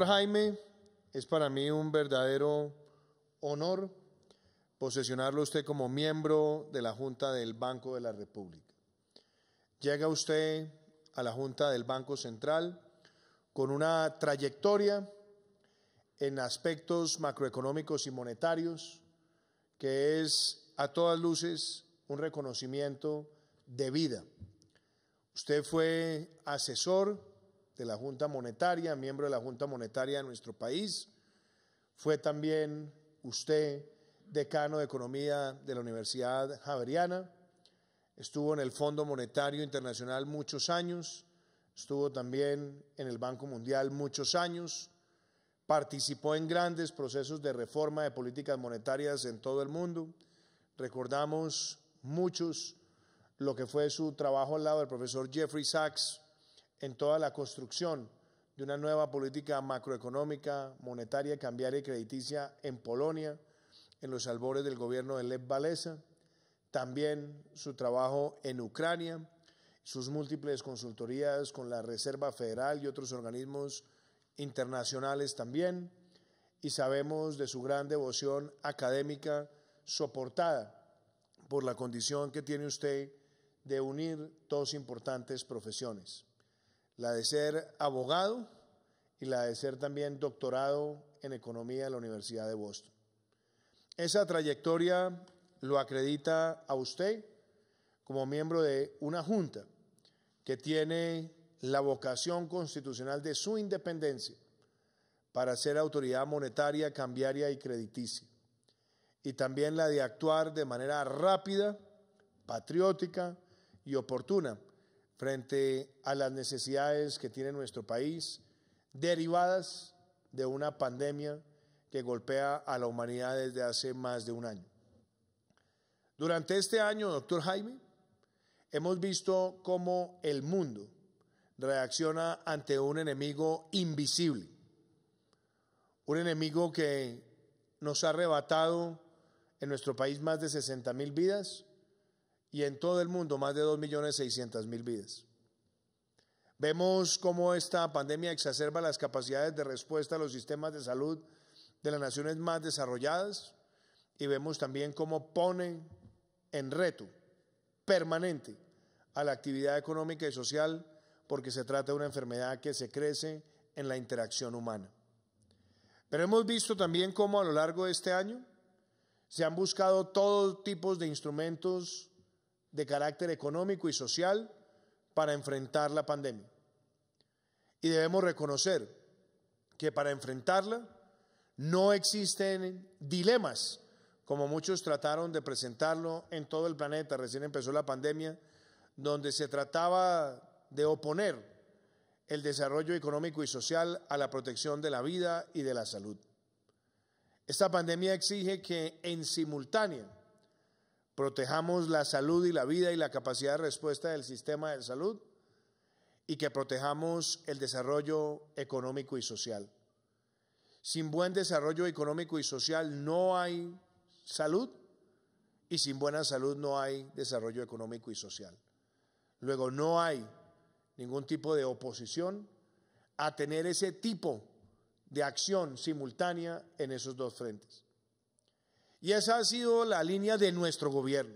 Jaime, es para mí un verdadero honor posesionarlo usted como miembro de la Junta del Banco de la República. Llega usted a la Junta del Banco Central con una trayectoria en aspectos macroeconómicos y monetarios que es a todas luces un reconocimiento de vida. Usted fue asesor de la Junta Monetaria, miembro de la Junta Monetaria de nuestro país. Fue también usted decano de Economía de la Universidad Javeriana. Estuvo en el Fondo Monetario Internacional muchos años. Estuvo también en el Banco Mundial muchos años. Participó en grandes procesos de reforma de políticas monetarias en todo el mundo. Recordamos muchos lo que fue su trabajo al lado del profesor Jeffrey Sachs en toda la construcción de una nueva política macroeconómica, monetaria, cambiaria y crediticia en Polonia, en los albores del gobierno de Lev Valesa, también su trabajo en Ucrania, sus múltiples consultorías con la Reserva Federal y otros organismos internacionales también, y sabemos de su gran devoción académica soportada por la condición que tiene usted de unir dos importantes profesiones la de ser abogado y la de ser también doctorado en economía en la Universidad de Boston. Esa trayectoria lo acredita a usted como miembro de una junta que tiene la vocación constitucional de su independencia para ser autoridad monetaria, cambiaria y crediticia. Y también la de actuar de manera rápida, patriótica y oportuna frente a las necesidades que tiene nuestro país derivadas de una pandemia que golpea a la humanidad desde hace más de un año. Durante este año, doctor Jaime, hemos visto cómo el mundo reacciona ante un enemigo invisible, un enemigo que nos ha arrebatado en nuestro país más de 60 mil vidas, y en todo el mundo más de 2.600.000 vidas. Vemos cómo esta pandemia exacerba las capacidades de respuesta a los sistemas de salud de las naciones más desarrolladas y vemos también cómo pone en reto permanente a la actividad económica y social porque se trata de una enfermedad que se crece en la interacción humana. Pero hemos visto también cómo a lo largo de este año se han buscado todos tipos de instrumentos de carácter económico y social para enfrentar la pandemia. Y debemos reconocer que para enfrentarla no existen dilemas, como muchos trataron de presentarlo en todo el planeta, recién empezó la pandemia, donde se trataba de oponer el desarrollo económico y social a la protección de la vida y de la salud. Esta pandemia exige que en simultánea protejamos la salud y la vida y la capacidad de respuesta del sistema de salud y que protejamos el desarrollo económico y social. Sin buen desarrollo económico y social no hay salud y sin buena salud no hay desarrollo económico y social. Luego no hay ningún tipo de oposición a tener ese tipo de acción simultánea en esos dos frentes. Y esa ha sido la línea de nuestro gobierno.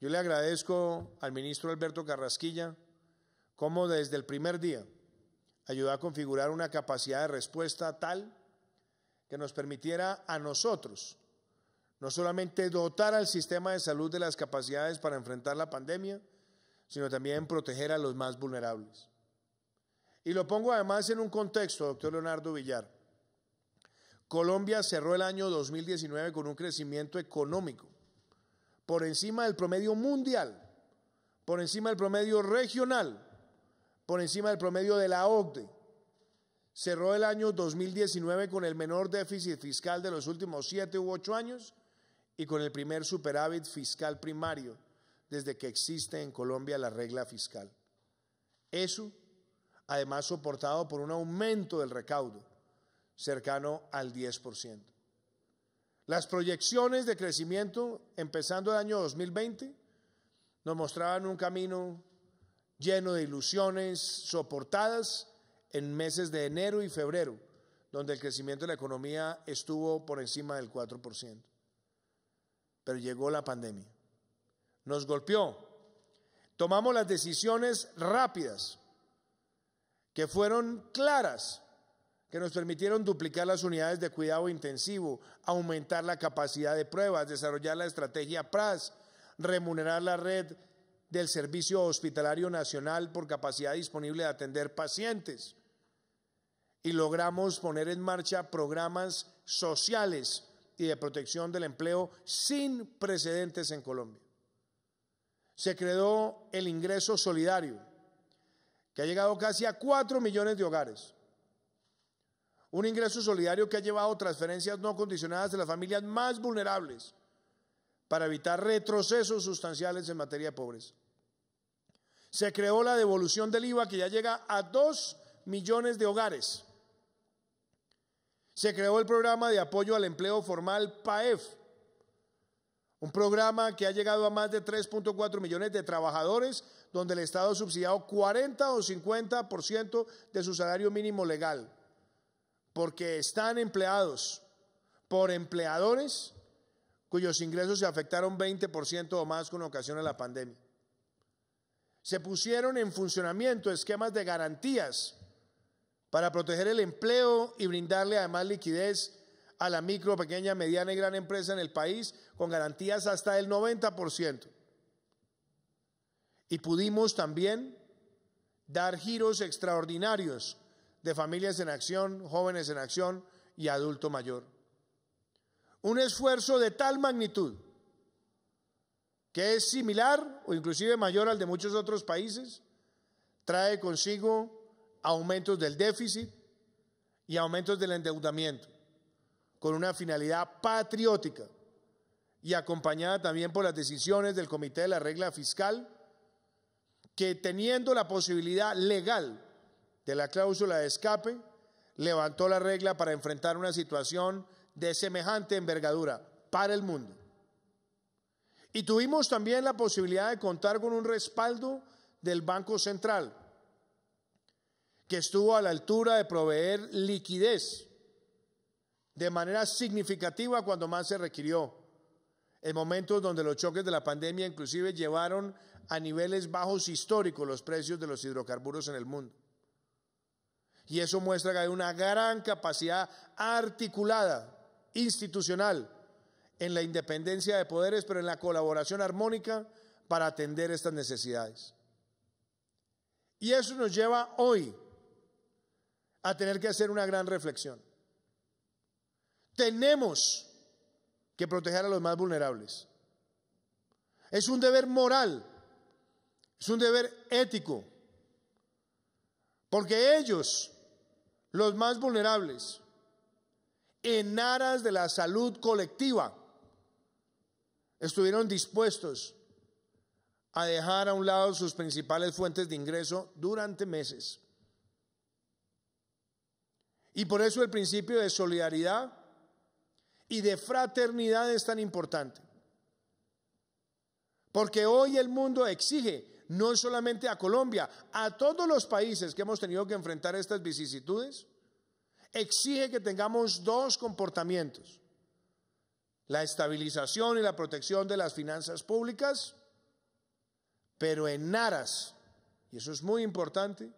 Yo le agradezco al ministro Alberto Carrasquilla cómo desde el primer día ayudó a configurar una capacidad de respuesta tal que nos permitiera a nosotros no solamente dotar al sistema de salud de las capacidades para enfrentar la pandemia, sino también proteger a los más vulnerables. Y lo pongo además en un contexto, doctor Leonardo Villar. Colombia cerró el año 2019 con un crecimiento económico por encima del promedio mundial, por encima del promedio regional, por encima del promedio de la OCDE. Cerró el año 2019 con el menor déficit fiscal de los últimos siete u ocho años y con el primer superávit fiscal primario desde que existe en Colombia la regla fiscal. Eso, además, soportado por un aumento del recaudo cercano al 10%. Las proyecciones de crecimiento empezando el año 2020 nos mostraban un camino lleno de ilusiones soportadas en meses de enero y febrero, donde el crecimiento de la economía estuvo por encima del 4%. Pero llegó la pandemia. Nos golpeó. Tomamos las decisiones rápidas, que fueron claras que nos permitieron duplicar las unidades de cuidado intensivo, aumentar la capacidad de pruebas, desarrollar la estrategia PRAS, remunerar la red del Servicio Hospitalario Nacional por capacidad disponible de atender pacientes. Y logramos poner en marcha programas sociales y de protección del empleo sin precedentes en Colombia. Se creó el ingreso solidario, que ha llegado casi a cuatro millones de hogares un ingreso solidario que ha llevado transferencias no condicionadas de las familias más vulnerables para evitar retrocesos sustanciales en materia de pobreza. Se creó la devolución del IVA que ya llega a 2 millones de hogares. Se creó el programa de apoyo al empleo formal PAEF, un programa que ha llegado a más de 3.4 millones de trabajadores, donde el Estado ha subsidiado 40 o 50% de su salario mínimo legal porque están empleados por empleadores cuyos ingresos se afectaron 20% o más con ocasión de la pandemia. Se pusieron en funcionamiento esquemas de garantías para proteger el empleo y brindarle además liquidez a la micro, pequeña, mediana y gran empresa en el país con garantías hasta el 90%. Y pudimos también dar giros extraordinarios de familias en acción, jóvenes en acción y adulto mayor. Un esfuerzo de tal magnitud que es similar o inclusive mayor al de muchos otros países, trae consigo aumentos del déficit y aumentos del endeudamiento, con una finalidad patriótica y acompañada también por las decisiones del Comité de la Regla Fiscal, que teniendo la posibilidad legal de la cláusula de escape, levantó la regla para enfrentar una situación de semejante envergadura para el mundo. Y tuvimos también la posibilidad de contar con un respaldo del Banco Central, que estuvo a la altura de proveer liquidez de manera significativa cuando más se requirió, en momentos donde los choques de la pandemia inclusive llevaron a niveles bajos históricos los precios de los hidrocarburos en el mundo. Y eso muestra que hay una gran capacidad articulada, institucional, en la independencia de poderes, pero en la colaboración armónica para atender estas necesidades. Y eso nos lleva hoy a tener que hacer una gran reflexión. Tenemos que proteger a los más vulnerables. Es un deber moral, es un deber ético, porque ellos los más vulnerables, en aras de la salud colectiva, estuvieron dispuestos a dejar a un lado sus principales fuentes de ingreso durante meses. Y por eso el principio de solidaridad y de fraternidad es tan importante. Porque hoy el mundo exige no solamente a Colombia, a todos los países que hemos tenido que enfrentar estas vicisitudes, exige que tengamos dos comportamientos. La estabilización y la protección de las finanzas públicas, pero en aras, y eso es muy importante,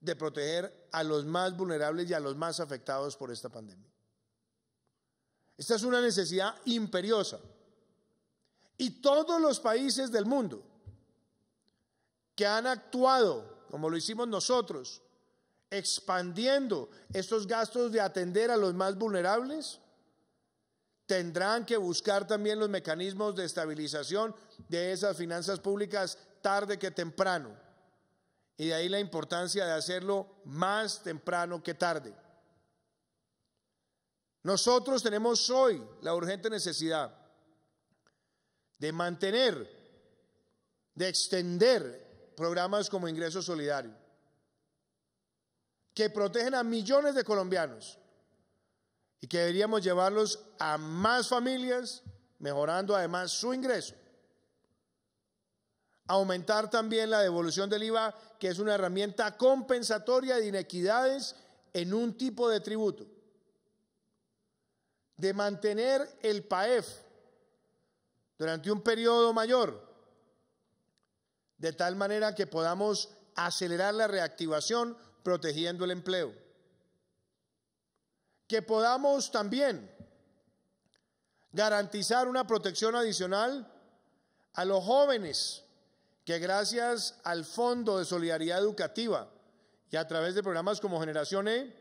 de proteger a los más vulnerables y a los más afectados por esta pandemia. Esta es una necesidad imperiosa. Y todos los países del mundo que han actuado, como lo hicimos nosotros, expandiendo estos gastos de atender a los más vulnerables, tendrán que buscar también los mecanismos de estabilización de esas finanzas públicas tarde que temprano. Y de ahí la importancia de hacerlo más temprano que tarde. Nosotros tenemos hoy la urgente necesidad de mantener, de extender programas como Ingreso Solidario, que protegen a millones de colombianos y que deberíamos llevarlos a más familias, mejorando además su ingreso. Aumentar también la devolución del IVA, que es una herramienta compensatoria de inequidades en un tipo de tributo. De mantener el PAEF durante un periodo mayor de tal manera que podamos acelerar la reactivación protegiendo el empleo. Que podamos también garantizar una protección adicional a los jóvenes que gracias al Fondo de Solidaridad Educativa y a través de programas como Generación E,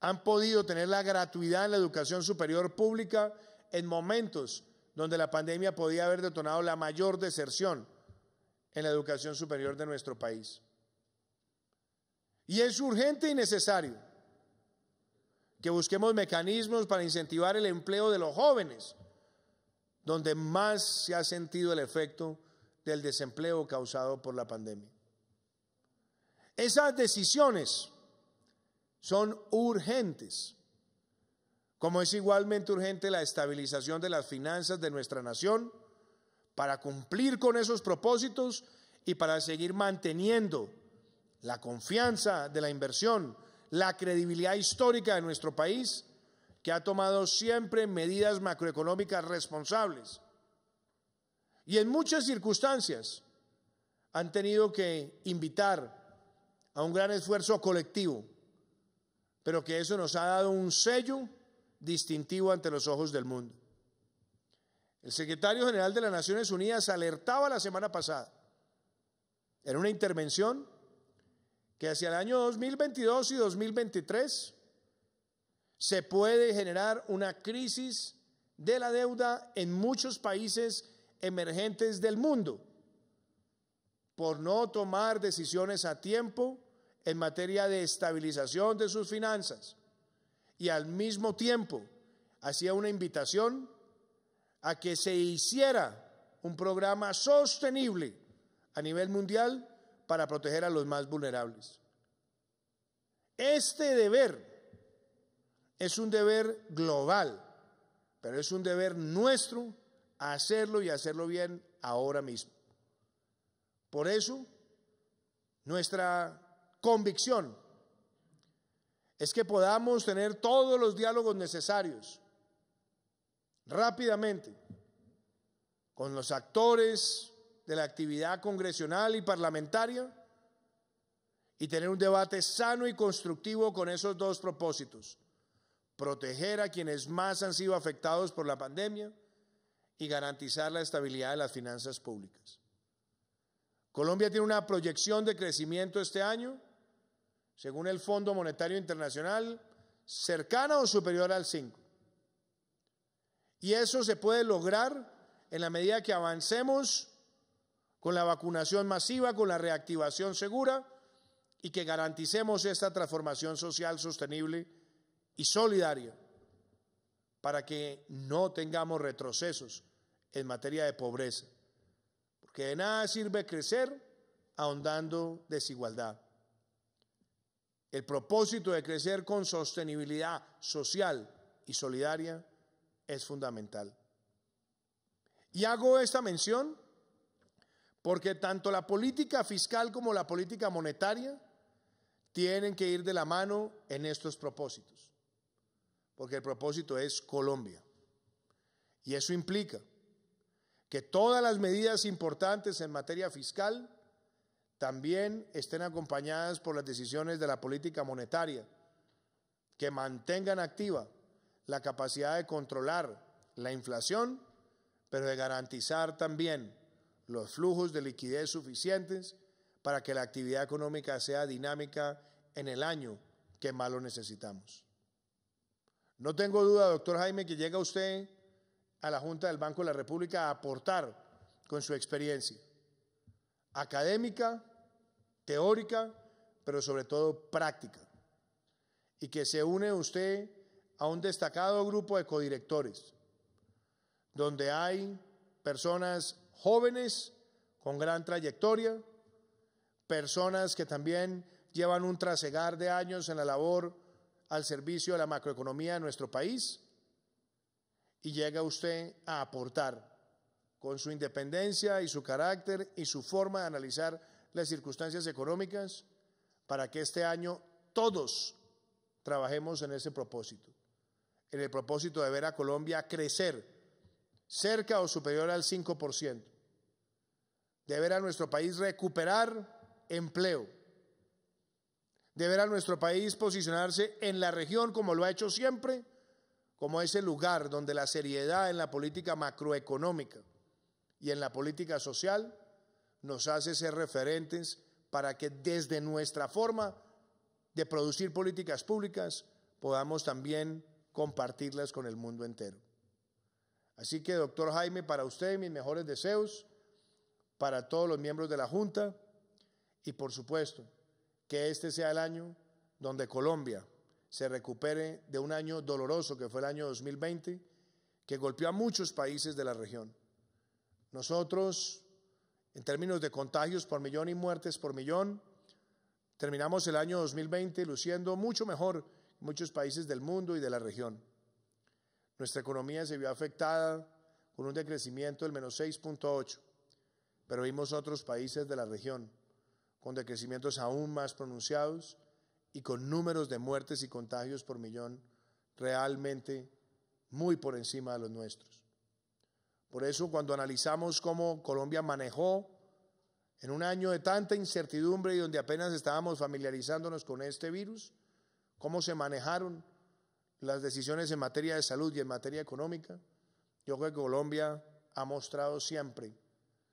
han podido tener la gratuidad en la educación superior pública en momentos donde la pandemia podía haber detonado la mayor deserción en la educación superior de nuestro país. Y es urgente y necesario que busquemos mecanismos para incentivar el empleo de los jóvenes, donde más se ha sentido el efecto del desempleo causado por la pandemia. Esas decisiones son urgentes, como es igualmente urgente la estabilización de las finanzas de nuestra nación, para cumplir con esos propósitos y para seguir manteniendo la confianza de la inversión, la credibilidad histórica de nuestro país, que ha tomado siempre medidas macroeconómicas responsables. Y en muchas circunstancias han tenido que invitar a un gran esfuerzo colectivo, pero que eso nos ha dado un sello distintivo ante los ojos del mundo. El secretario general de las Naciones Unidas alertaba la semana pasada en una intervención que hacia el año 2022 y 2023 se puede generar una crisis de la deuda en muchos países emergentes del mundo por no tomar decisiones a tiempo en materia de estabilización de sus finanzas. Y al mismo tiempo hacía una invitación a que se hiciera un programa sostenible a nivel mundial para proteger a los más vulnerables. Este deber es un deber global, pero es un deber nuestro hacerlo y hacerlo bien ahora mismo. Por eso, nuestra convicción es que podamos tener todos los diálogos necesarios rápidamente con los actores de la actividad congresional y parlamentaria y tener un debate sano y constructivo con esos dos propósitos. Proteger a quienes más han sido afectados por la pandemia y garantizar la estabilidad de las finanzas públicas. Colombia tiene una proyección de crecimiento este año, según el Fondo Monetario Internacional, cercana o superior al 5 y eso se puede lograr en la medida que avancemos con la vacunación masiva, con la reactivación segura y que garanticemos esta transformación social sostenible y solidaria para que no tengamos retrocesos en materia de pobreza. Porque de nada sirve crecer ahondando desigualdad. El propósito de crecer con sostenibilidad social y solidaria es fundamental. Y hago esta mención porque tanto la política fiscal como la política monetaria tienen que ir de la mano en estos propósitos, porque el propósito es Colombia. Y eso implica que todas las medidas importantes en materia fiscal también estén acompañadas por las decisiones de la política monetaria, que mantengan activa la capacidad de controlar la inflación, pero de garantizar también los flujos de liquidez suficientes para que la actividad económica sea dinámica en el año que más lo necesitamos. No tengo duda, doctor Jaime, que llega usted a la Junta del Banco de la República a aportar con su experiencia académica, teórica, pero sobre todo práctica. Y que se une usted a un destacado grupo de codirectores, donde hay personas jóvenes con gran trayectoria, personas que también llevan un trasegar de años en la labor al servicio de la macroeconomía de nuestro país, y llega usted a aportar con su independencia y su carácter y su forma de analizar las circunstancias económicas para que este año todos trabajemos en ese propósito en el propósito de ver a Colombia crecer cerca o superior al 5%, de ver a nuestro país recuperar empleo, de ver a nuestro país posicionarse en la región como lo ha hecho siempre, como ese lugar donde la seriedad en la política macroeconómica y en la política social nos hace ser referentes para que desde nuestra forma de producir políticas públicas podamos también compartirlas con el mundo entero. Así que, doctor Jaime, para usted mis mejores deseos, para todos los miembros de la Junta y, por supuesto, que este sea el año donde Colombia se recupere de un año doloroso que fue el año 2020, que golpeó a muchos países de la región. Nosotros, en términos de contagios por millón y muertes por millón, terminamos el año 2020 luciendo mucho mejor muchos países del mundo y de la región. Nuestra economía se vio afectada con un decrecimiento del menos 6.8, pero vimos otros países de la región con decrecimientos aún más pronunciados y con números de muertes y contagios por millón realmente muy por encima de los nuestros. Por eso cuando analizamos cómo Colombia manejó en un año de tanta incertidumbre y donde apenas estábamos familiarizándonos con este virus, cómo se manejaron las decisiones en materia de salud y en materia económica, yo creo que Colombia ha mostrado siempre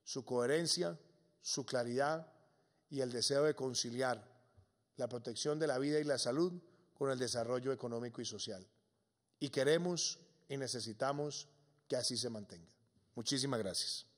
su coherencia, su claridad y el deseo de conciliar la protección de la vida y la salud con el desarrollo económico y social. Y queremos y necesitamos que así se mantenga. Muchísimas gracias.